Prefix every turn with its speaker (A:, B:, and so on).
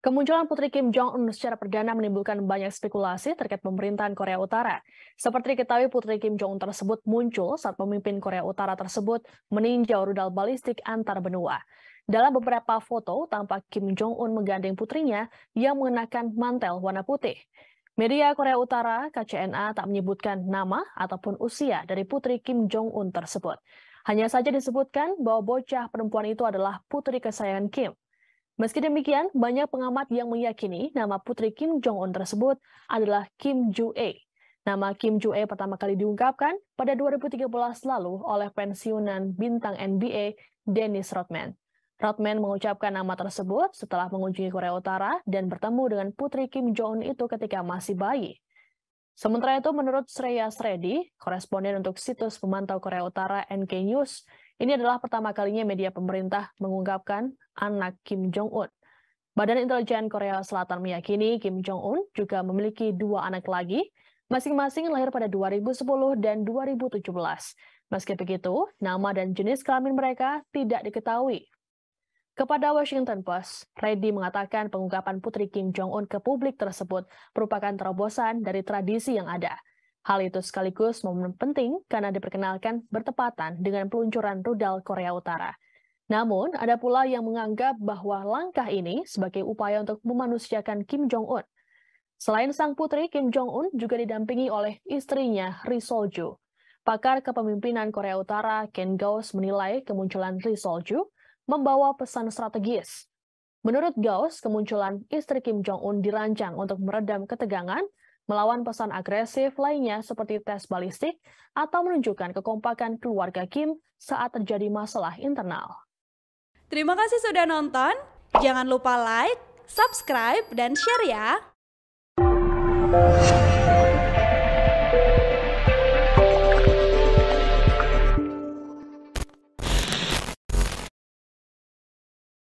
A: Kemunculan Putri Kim Jong-un secara perdana menimbulkan banyak spekulasi terkait pemerintahan Korea Utara. Seperti diketahui, Putri Kim Jong-un tersebut muncul saat pemimpin Korea Utara tersebut meninjau rudal balistik antar benua. Dalam beberapa foto, tampak Kim Jong-un menggandeng putrinya yang mengenakan mantel warna putih. Media Korea Utara, KCNA, tak menyebutkan nama ataupun usia dari putri Kim Jong-un tersebut. Hanya saja disebutkan bahwa bocah perempuan itu adalah putri kesayangan Kim. Meski demikian, banyak pengamat yang meyakini nama putri Kim Jong-un tersebut adalah Kim Ju-e. Nama Kim Ju-e pertama kali diungkapkan pada 2013 lalu oleh pensiunan bintang NBA Dennis Rodman. Rodman mengucapkan nama tersebut setelah mengunjungi Korea Utara dan bertemu dengan putri Kim Jong-un itu ketika masih bayi. Sementara itu, menurut Sreya Sredi, koresponden untuk situs pemantau Korea Utara NK News, ini adalah pertama kalinya media pemerintah mengungkapkan anak Kim Jong-un. Badan Intelijen Korea Selatan meyakini Kim Jong-un juga memiliki dua anak lagi, masing-masing lahir pada 2010 dan 2017. Meski begitu, nama dan jenis kelamin mereka tidak diketahui. Kepada Washington Post, Reddy mengatakan pengungkapan putri Kim Jong-un ke publik tersebut merupakan terobosan dari tradisi yang ada – Hal itu sekaligus momen penting karena diperkenalkan bertepatan dengan peluncuran rudal Korea Utara. Namun, ada pula yang menganggap bahwa langkah ini sebagai upaya untuk memanusiakan Kim Jong-un. Selain sang putri, Kim Jong-un juga didampingi oleh istrinya Ri Sol-ju. Pakar kepemimpinan Korea Utara Ken Gauss menilai kemunculan Ri Sol-ju membawa pesan strategis. Menurut Gauss, kemunculan istri Kim Jong-un dirancang untuk meredam ketegangan melawan pesan agresif lainnya seperti tes balistik atau menunjukkan kekompakan keluarga Kim saat terjadi masalah internal. Terima kasih sudah nonton. Jangan lupa like, subscribe, dan share ya.